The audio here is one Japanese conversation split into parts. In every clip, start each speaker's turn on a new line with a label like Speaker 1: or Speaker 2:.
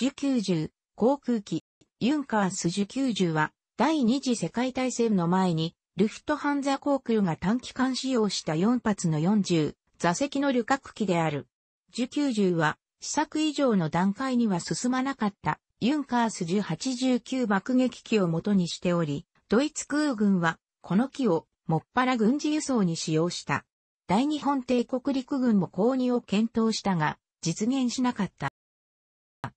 Speaker 1: ジュ90、航空機、ユンカースジュ90は、第二次世界大戦の前に、ルフトハンザ航空が短期間使用した4発の40、座席の旅客機である。ジュ90は、試作以上の段階には進まなかった、ユンカース1 8 9爆撃機を元にしており、ドイツ空軍は、この機を、もっぱら軍事輸送に使用した。大日本帝国陸軍も購入を検討したが、実現しなかった。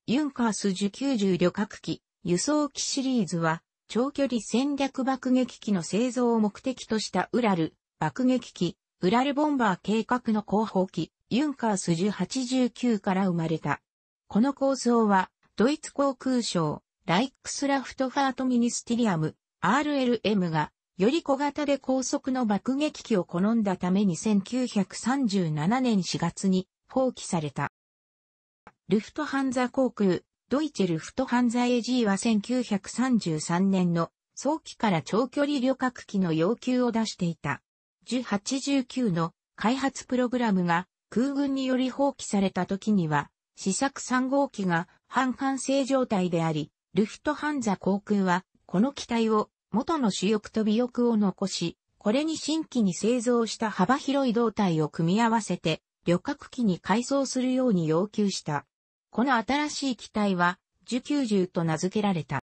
Speaker 1: ユンカース受給銃旅客機、輸送機シリーズは、長距離戦略爆撃機の製造を目的としたウラル、爆撃機、ウラルボンバー計画の広報機、ユンカース1089から生まれた。この構想は、ドイツ航空省、ライクスラフトファートミニスティリアム、RLM が、より小型で高速の爆撃機を好んだために1937年4月に放棄された。ルフトハンザ航空、ドイチェルフトハンザ AG は1933年の早期から長距離旅客機の要求を出していた。1089の開発プログラムが空軍により放棄された時には、試作3号機が半完成状態であり、ルフトハンザ航空はこの機体を元の主翼と尾翼を残し、これに新規に製造した幅広い胴体を組み合わせて旅客機に改装するように要求した。この新しい機体は、受給銃と名付けられた。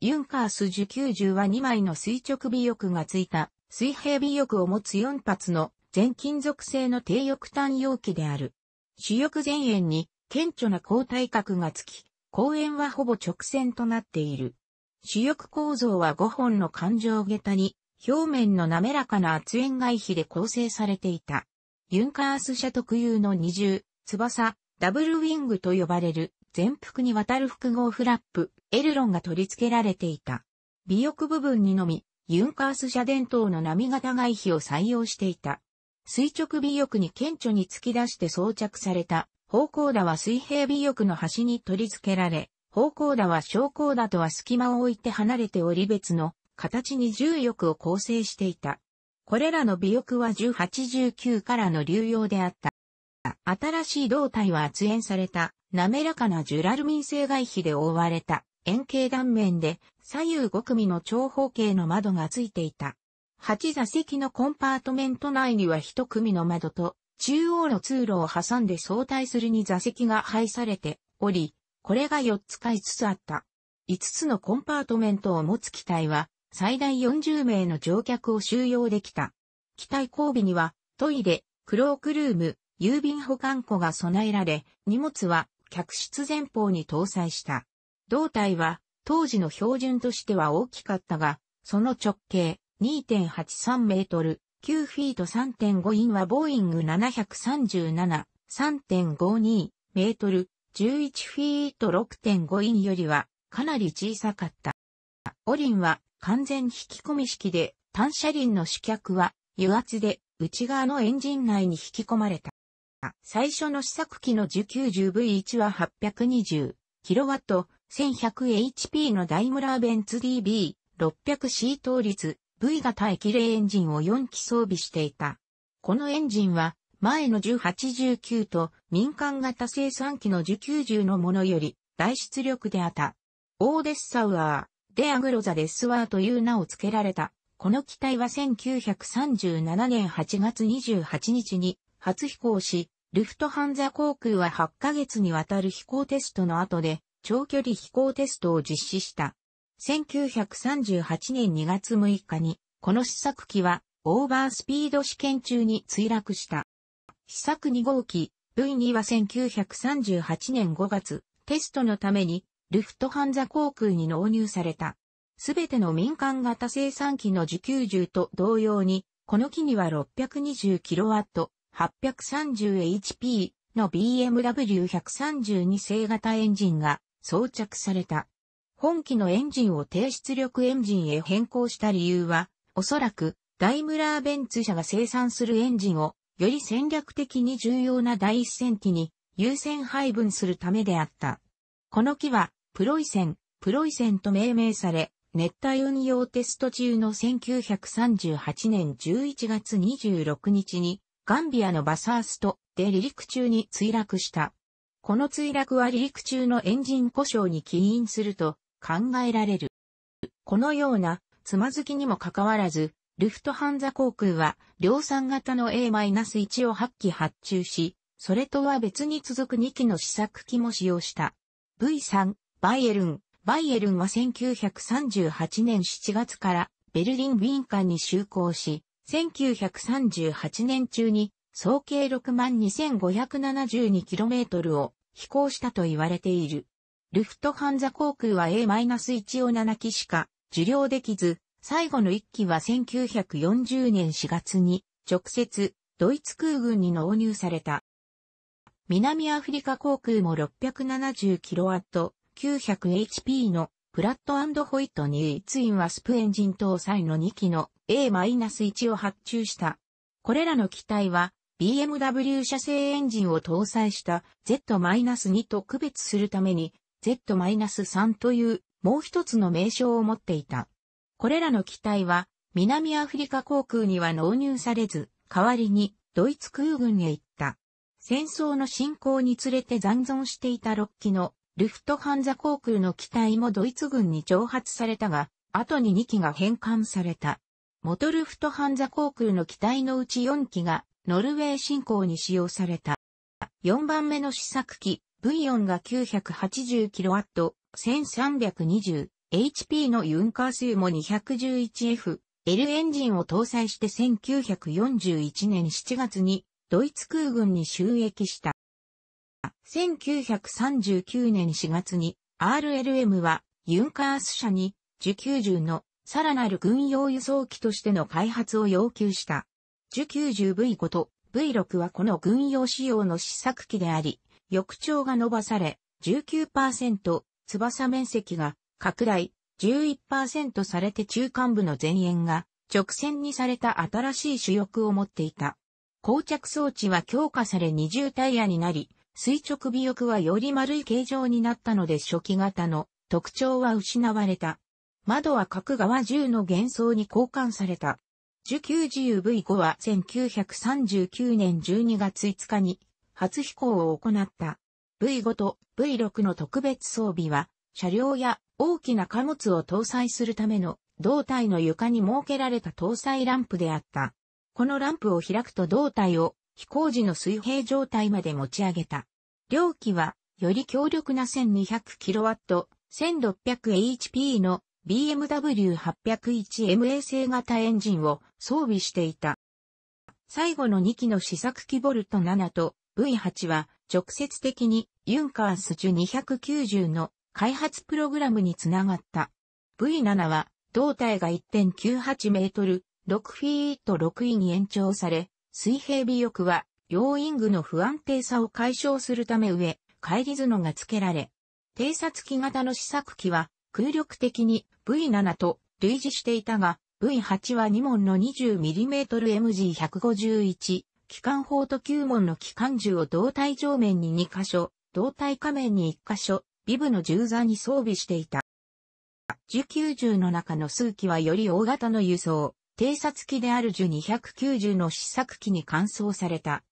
Speaker 1: ユンカース受給銃は2枚の垂直尾翼がついた水平尾翼を持つ4発の全金属製の低翼端容器である。主翼前縁に顕著な後体角がつき、後円はほぼ直線となっている。主翼構造は5本の環状下駄に表面の滑らかな圧縁外皮で構成されていた。ユンカース車特有の二重、翼、ダブルウィングと呼ばれる全幅にわたる複合フラップ、エルロンが取り付けられていた。尾翼部分にのみ、ユンカース社伝統の波型外皮を採用していた。垂直尾翼に顕著に突き出して装着された、方向打は水平尾翼の端に取り付けられ、方向打は昇降打とは隙間を置いて離れており別の形に重翼を構成していた。これらの尾翼は1819からの流用であった。新しい胴体は圧縁された、滑らかなジュラルミン製外皮で覆われた、円形断面で、左右5組の長方形の窓がついていた。8座席のコンパートメント内には1組の窓と、中央の通路を挟んで相対する2座席が配されており、これが4つか5つあった。5つのコンパートメントを持つ機体は、最大40名の乗客を収容できた。機体後尾には、トイレ、クロークルーム、郵便保管庫が備えられ、荷物は客室前方に搭載した。胴体は当時の標準としては大きかったが、その直径2.83メートル、9フィート3.5インはボーイング737、3.52メートル、11フィート6.5インよりはかなり小さかった。オリンは完全引き込み式で単車輪の主脚は油圧で内側のエンジン内に引き込まれた。最初の試作機の 1090V1 は 820kW1100HP のダイムラーベンツ DB600C 倒立 V 型液冷エンジンを4機装備していた。このエンジンは前の1089と民間型生産機の1090のものより大出力であった。オーデッサウアー、デアグロザ・デスワーという名を付けられた。この機体は1937年8月28日に初飛行し、ルフトハンザ航空は8ヶ月にわたる飛行テストの後で、長距離飛行テストを実施した。1938年2月6日に、この試作機は、オーバースピード試験中に墜落した。試作2号機、V2 は1938年5月、テストのために、ルフトハンザ航空に納入された。すべての民間型生産機の受給銃と同様に、この機には 629kW、830HP の BMW132 製型エンジンが装着された。本機のエンジンを低出力エンジンへ変更した理由は、おそらくダイムラーベンツ社が生産するエンジンをより戦略的に重要な第一戦機に優先配分するためであった。この機はプロイセン、プロイセンと命名され、熱帯運用テスト中の1938年11月26日にガンビアのバサーストで離陸中に墜落した。この墜落は離陸中のエンジン故障に起因すると考えられる。このようなつまずきにもかかわらず、ルフトハンザ航空は量産型の A-1 を8機発注し、それとは別に続く2機の試作機も使用した。V3、バイエルン。バイエルンは1938年7月からベルリン・ウィン間に就航し、1938年中に総計 62,572km を飛行したと言われている。ルフトハンザ航空は A-1 を7機しか受領できず、最後の1機は1940年4月に直接ドイツ空軍に納入された。南アフリカ航空も 670kW900HP のプラットホイットニーツインワスプエンジン搭載の2機の A-1 を発注した。これらの機体は BMW 社製エンジンを搭載した Z-2 と区別するために Z-3 というもう一つの名称を持っていた。これらの機体は南アフリカ航空には納入されず、代わりにドイツ空軍へ行った。戦争の進行につれて残存していた6機のルフトハンザ航空の機体もドイツ軍に挑発されたが、後に2機が返還された。モトルフトハンザ航空の機体のうち4機がノルウェー侵攻に使用された。4番目の試作機 V4 が 980kW、1320HP のユンカースユも 211F、L エンジンを搭載して1941年7月にドイツ空軍に収益した。1939年4月に RLM はユンカース社に受給銃のさらなる軍用輸送機としての開発を要求した。受 90V5 と V6 はこの軍用仕様の試作機であり、翼長が伸ばされ、19%、翼面積が拡大、11%されて中間部の前縁が直線にされた新しい主翼を持っていた。膠着装置は強化され二重タイヤになり、垂直尾翼はより丸い形状になったので初期型の特徴は失われた。窓は角側10の幻想に交換された。19GUV5 は1939年12月5日に初飛行を行った。V5 と V6 の特別装備は、車両や大きな貨物を搭載するための胴体の床に設けられた搭載ランプであった。このランプを開くと胴体を飛行時の水平状態まで持ち上げた。両機は、より強力な 1200kW、1600HP の BMW801MA 製型エンジンを装備していた。最後の2機の試作機ボルト7と V8 は直接的にユンカースジュ290の開発プログラムにつながった。V7 は胴体が1.98メートル、6フィート6位に延長され、水平尾翼は両因具ングの不安定さを解消するため上、帰り角が付けられ、偵察機型の試作機は空力的に V7 と類似していたが、V8 は2門の 20mmMG151 機関砲と9門の機関銃を胴体上面に2箇所、胴体下面に1箇所、ビブの銃座に装備していた。19銃の中の数機はより大型の輸送、偵察機である樹290の試作機に換装された。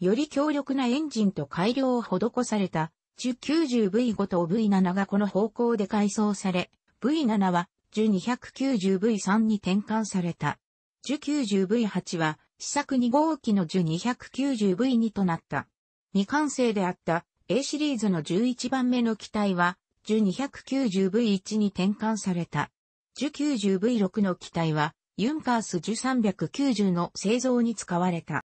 Speaker 1: より強力なエンジンと改良を施された 90V5 と V7 がこの方向で改装され、V7 は1 2 9 0 v 3に転換された。190V8 は試作2号機の1 2 9 0 v 2となった。未完成であった A シリーズの11番目の機体は1 2 9 0 v 1に転換された。190V6 の機体はユンカース1390の製造に使われた。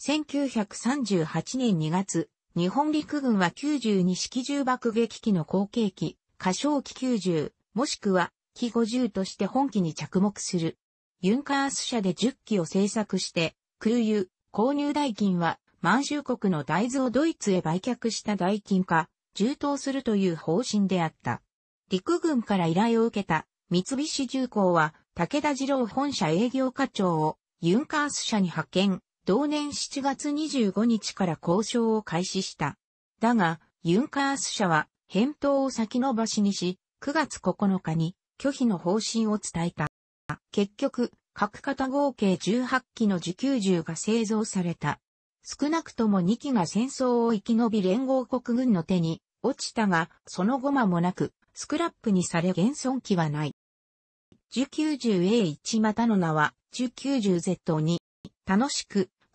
Speaker 1: 1938年2月、日本陸軍は92式銃爆撃機の後継機、過小機90、もしくは、機50として本機に着目する。ユンカース社で10機を製作して、空輸、購入代金は、満州国の大豆をドイツへ売却した代金か、充当するという方針であった。陸軍から依頼を受けた、三菱重工は、武田二郎本社営業課長を、ユンカース社に派遣、同年7月25日から交渉を開始した。だが、ユンカース社は返答を先延ばしにし、9月9日に拒否の方針を伝えた。結局、各型合計18機の受給銃が製造された。少なくとも2機が戦争を生き延び連合国軍の手に落ちたが、その後間もなく、スクラップにされ現存機はない。受給銃 A1 またの名は、受給銃 Z2。楽しく、